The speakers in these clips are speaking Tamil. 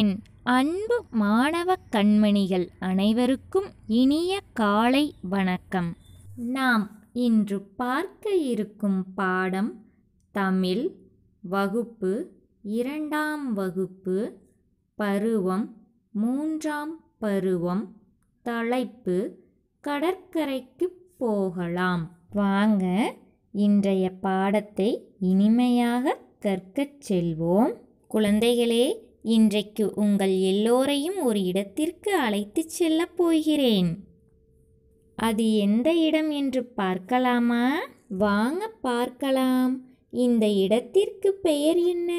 என் அன்பு மாணவ கண்மணிகள் அனைவருக்கும் இனிய காலை வணக்கம் நாம் இன்று பார்க்க இருக்கும் பாடம் தமிழ் வகுப்பு இரண்டாம் வகுப்பு பருவம் மூன்றாம் பருவம் தலைப்பு கடற்கரைக்கு போகலாம் வாங்க இன்றைய பாடத்தை இனிமையாக கற்கச் செல்வோம் குழந்தைகளே இன்றைக்கு உங்கள் எல்லோரையும் ஒரு இடத்திற்கு அழைத்துச் செல்லப் போகிறேன் அது எந்த இடம் என்று பார்க்கலாமா வாங்க பார்க்கலாம் இந்த இடத்திற்கு பெயர் என்ன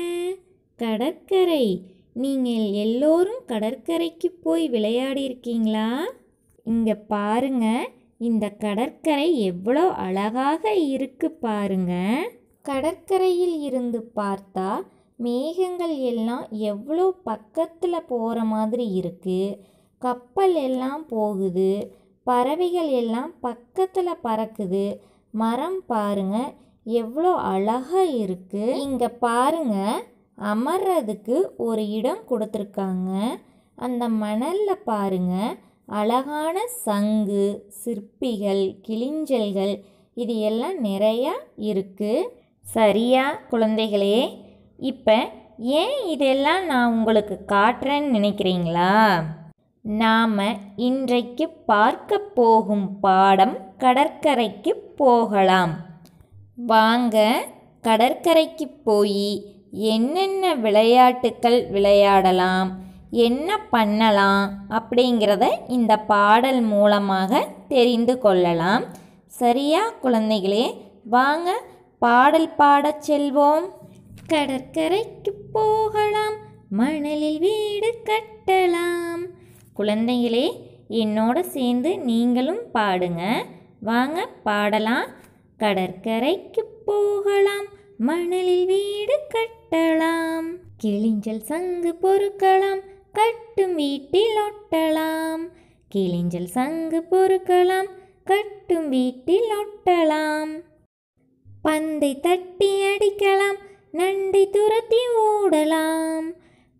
கடற்கரை நீங்கள் எல்லோரும் கடற்கரைக்கு போய் விளையாடியிருக்கீங்களா இங்க இங்கே பாருங்க இந்த கடற்கரை எவ்வளோ அழகாக இருக்கு பாருங்க கடற்கரையில் இருந்து பார்த்தா மேகங்கள் எல்லாம் எவ்வளோ பக்கத்தில் போகிற மாதிரி இருக்குது கப்பல் எல்லாம் போகுது பறவைகள் எல்லாம் பக்கத்தில் பறக்குது மரம் பாருங்க எவ்வளோ அழகாக இருக்குது இங்கே பாருங்க அமர்றதுக்கு ஒரு இடம் கொடுத்துருக்காங்க அந்த மணலில் பாருங்க அழகான சங்கு சிற்பிகள் கிளிஞ்சல்கள் இது எல்லாம் நிறையா இருக்குது சரியா குழந்தைகளே இப்போ ஏன் இதெல்லாம் நான் உங்களுக்கு காட்டுறேன்னு நினைக்கிறீங்களா நாம் இன்றைக்கு பார்க்க போகும் பாடம் கடற்கரைக்கு போகலாம் வாங்க கடற்கரைக்கு போய் என்னென்ன விளையாட்டுக்கள் விளையாடலாம் என்ன பண்ணலாம் அப்படிங்கிறத இந்த பாடல் மூலமாக தெரிந்து கொள்ளலாம் சரியா குழந்தைகளே வாங்க பாடல் பாடச் செல்வோம் கடற்கரைக்கு போகலாம் மணலில் வீடு கட்டலாம் குழந்தைகளே என்னோட சேர்ந்து நீங்களும் பாடுங்க வாங்க பாடலாம் கடற்கரைக்கு போகலாம் மணலில் வீடு கட்டலாம் கிளிஞ்சல் சங்கு பொறுக்கலாம் கட்டும் வீட்டில் ஒட்டலாம் கிழிஞ்சல் சங்கு பொறுக்கலாம் கட்டும் வீட்டில் ஒட்டலாம் பந்தை தட்டி அடிக்கலாம் நண்டை துரத்தி ஓடலாம்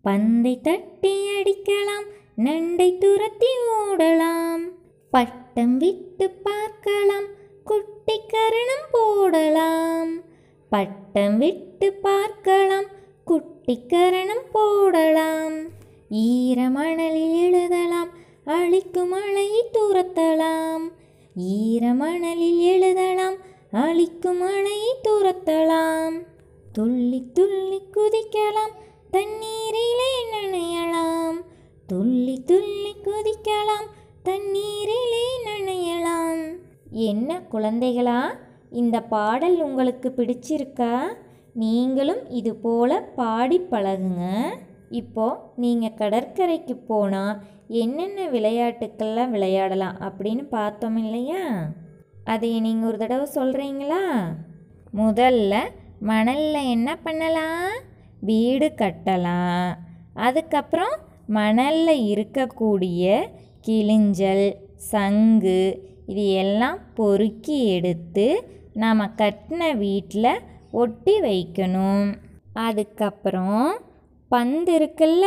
பந்தை தட்டி அடிக்கலாம் நண்டை துரத்தி ஓடலாம் பட்டம் விட்டு பார்க்கலாம் குட்டி கரணம் போடலாம் பட்டம் விட்டு பார்க்கலாம் குட்டி கரணம் போடலாம் ஈர ஈரமணலில் எழுதலாம் அழிக்கும் மழையை துரத்தலாம் ஈர ஈரமணலில் எழுதலாம் அழிக்கும் மழையை துரத்தலாம் துள்ளி துள்ளி குதிக்கலாம் தண்ணீரிலே நனையலாம் துள்ளி துள்ளி குதிக்கலாம் தண்ணீரிலே நனையலாம் என்ன குழந்தைகளா இந்த பாடல் உங்களுக்கு பிடிச்சிருக்கா நீங்களும் இது போல் பாடி பழகுங்க இப்போது நீங்கள் கடற்கரைக்கு போனால் என்னென்ன விளையாட்டுக்கள்லாம் விளையாடலாம் அப்படின்னு பார்த்தோம் இல்லையா அதை நீங்கள் ஒரு தடவை சொல்கிறீங்களா முதல்ல மணலில் என்ன பண்ணலாம் வீடு கட்டலாம் அதுக்கப்புறம் மணலில் இருக்கக்கூடிய கிளிஞ்சல் சங்கு இது எல்லாம் பொறுக்கி எடுத்து நாம் கட்டின வீட்டில் ஒட்டி வைக்கணும் அதுக்கப்புறம் பந்து இருக்குல்ல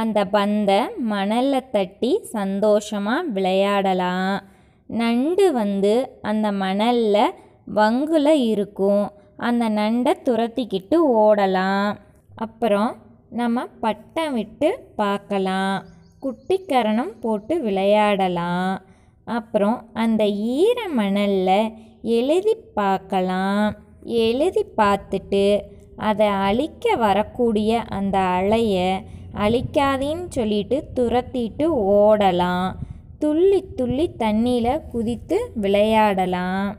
அந்த பந்தை மணலில் தட்டி சந்தோஷமாக விளையாடலாம் நண்டு வந்து அந்த மணலில் வங்குல இருக்கும் அந்த நண்டை துரத்திக்கிட்டு ஓடலாம் அப்புறம் நம்ம பட்டம் விட்டு பார்க்கலாம் குட்டிக்கரணம் போட்டு விளையாடலாம் அப்புறம் அந்த ஈர மணலில் எழுதி பார்க்கலாம் எழுதி பார்த்துட்டு அதை அழிக்க வரக்கூடிய அந்த அலையை அழிக்காதேன்னு சொல்லிட்டு துரத்திட்டு ஓடலாம் துள்ளி துள்ளி தண்ணியில் குதித்து விளையாடலாம்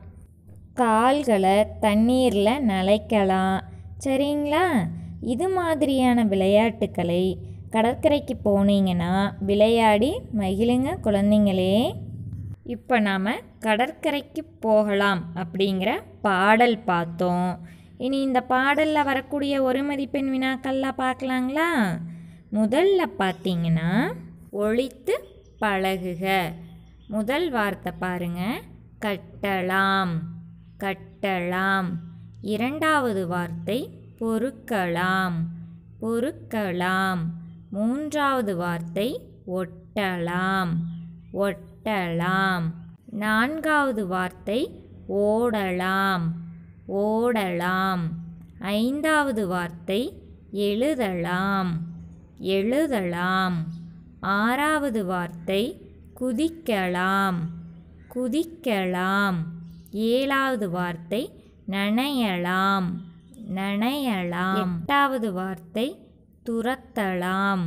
கால்களை தண்ணீரில் நனைக்கலாம் சரிங்களா இது மாதிரியான விளையாட்டுக்களை கடற்கரைக்கு போனீங்கன்னா விளையாடி மகிழுங்க குழந்தைங்களே இப்போ நாம் கடற்கரைக்கு போகலாம் அப்படிங்கிற பாடல் பார்த்தோம் இனி இந்த பாடலில் வரக்கூடிய ஒரு மதிப்பெண் வினாக்கள்லாம் பார்க்கலாங்களா முதல்ல பார்த்தீங்கன்னா ஒழித்து பழகுக முதல் வார்த்தை பாருங்கள் கட்டலாம் கட்டலாம் இரண்டாவது வார்த்தை பொறுக்கலாம் பொறுக்கலாம் மூன்றாவது வார்த்தை ஒட்டலாம் ஒட்டலாம் நான்காவது வார்த்தை ஓடலாம் ஓடலாம் ஐந்தாவது வார்த்தை எழுதலாம் எழுதலாம் ஆறாவது வார்த்தை குதிக்கலாம் குதிக்கலாம் ஏழாவது வார்த்தை நனையலாம் நனையலாம் எட்டாவது வார்த்தை துரத்தலாம்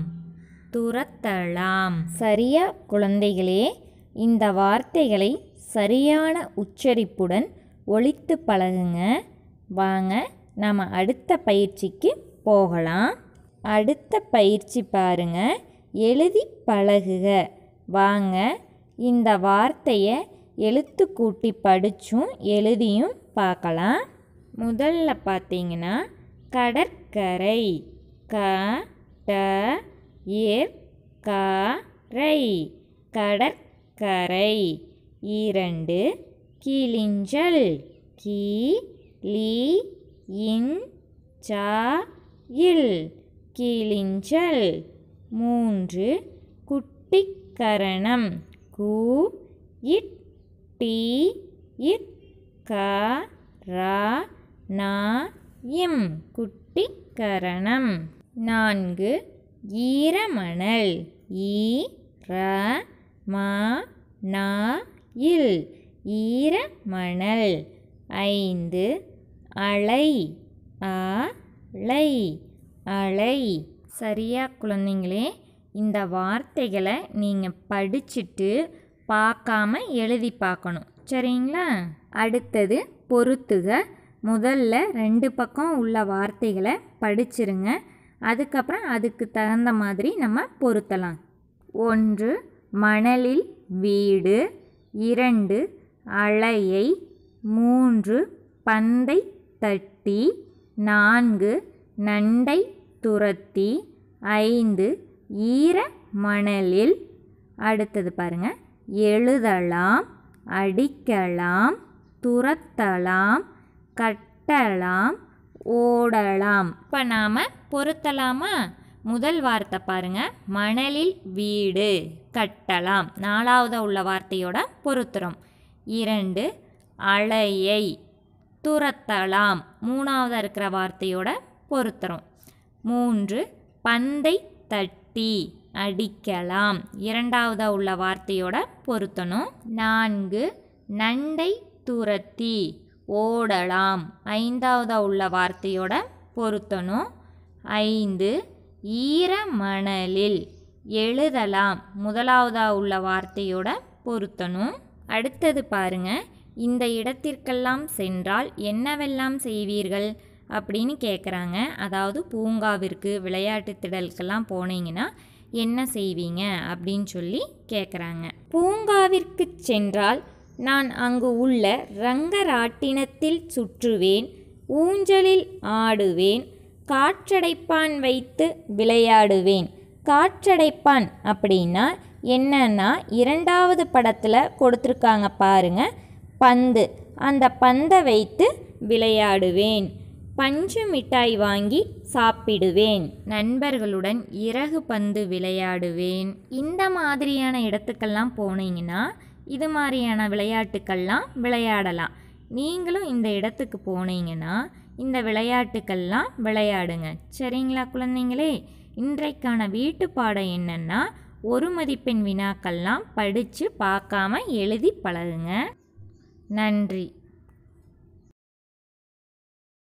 துரத்தலாம் சரியா குழந்தைகளே இந்த வார்த்தைகளை சரியான உச்சரிப்புடன் ஒழித்து பழகுங்க வாங்க நாம் அடுத்த பயிற்சிக்கு போகலாம் அடுத்த பயிற்சி பாருங்க எழுதி பழகுக வாங்க இந்த வார்த்தையை எழுத்து கூட்டி படித்தும் எழுதியும் பார்க்கலாம் முதல்ல பார்த்தீங்கன்னா கடற்கரை க ட எர் கரை கடற்கரை இரண்டு கிளிஞ்சல் கி லி இன் சா இல் கிளிஞ்சல் மூன்று குட்டிக்கரணம் கூ இட் டி இக் க இம் குட்டி கரணம் நான்கு ஈரமணல் ஈ ர மா நா இல் ஈரமணல் ஐந்து அலை அலை அலை சரியா குழந்தைங்களே இந்த வார்த்தைகளை நீங்கள் படிச்சுட்டு பார்க்காம எழுதி பார்க்கணும் சரிங்களா அடுத்தது பொறுத்துக முதல்ல ரெண்டு பக்கம் உள்ள வார்த்தைகளை படிச்சிருங்க அதுக்கப்புறம் அதுக்கு தகுந்த மாதிரி நம்ம பொருத்தலாம் ஒன்று மணலில் வீடு இரண்டு அலையை மூன்று பந்தை தட்டி நான்கு நண்டை துரத்தி ஐந்து ஈர மணலில் அடுத்தது பாருங்கள் எழுதலாம் அடிக்கலாம் துரத்தலாம் கட்டலாம் ஓடலாம் இப்போ நாம் பொருத்தலாமா முதல் வார்த்தை பாருங்க மணலில் வீடு கட்டலாம் நாலாவது உள்ள வார்த்தையோட பொருத்துறோம் இரண்டு அலையை துரத்தலாம் மூணாவது இருக்கிற வார்த்தையோட பொருத்துறோம் மூன்று பந்தை தட்டி அடிக்கலாம் இரண்டாவதாக உள்ள வார்த்தையோட பொருத்தணும் நான்கு நண்டை துரத்தி ஓடலாம் ஐந்தாவதாக உள்ள வார்த்தையோட பொருத்தணும் ஐந்து ஈர மணலில் எழுதலாம் முதலாவதாக உள்ள வார்த்தையோட பொருத்தணும் அடுத்தது பாருங்க இந்த இடத்திற்கெல்லாம் சென்றால் என்னவெல்லாம் செய்வீர்கள் அப்படின்னு கேட்குறாங்க அதாவது பூங்காவிற்கு விளையாட்டு திடலுக்கெல்லாம் போனீங்கன்னா என்ன செய்வீங்க அப்படின்னு சொல்லி கேட்குறாங்க பூங்காவிற்கு சென்றால் நான் அங்கு உள்ள ரங்கராட்டினத்தில் சுற்றுவேன் ஊஞ்சலில் ஆடுவேன் காற்றடைப்பான் வைத்து விளையாடுவேன் காற்றடைப்பான் அப்படின்னா என்னன்னா இரண்டாவது படத்தில் கொடுத்துருக்காங்க பாருங்க பந்து அந்த பந்தை வைத்து விளையாடுவேன் பஞ்சு மிட்டாய் வாங்கி சாப்பிடுவேன் நண்பர்களுடன் இறகு பந்து விளையாடுவேன் இந்த மாதிரியான இடத்துக்கெல்லாம் போனீங்கன்னா இது மாதிரியான விளையாட்டுக்கள்லாம் விளையாடலாம் நீங்களும் இந்த இடத்துக்கு போனீங்கன்னா இந்த விளையாட்டுக்கள்லாம் விளையாடுங்க சரிங்களா குழந்தைங்களே இன்றைக்கான வீட்டு பாடம் என்னென்னா ஒரு மதிப்பெண் வினாக்கள்லாம் படித்து பார்க்காம எழுதி பழகுங்க நன்றி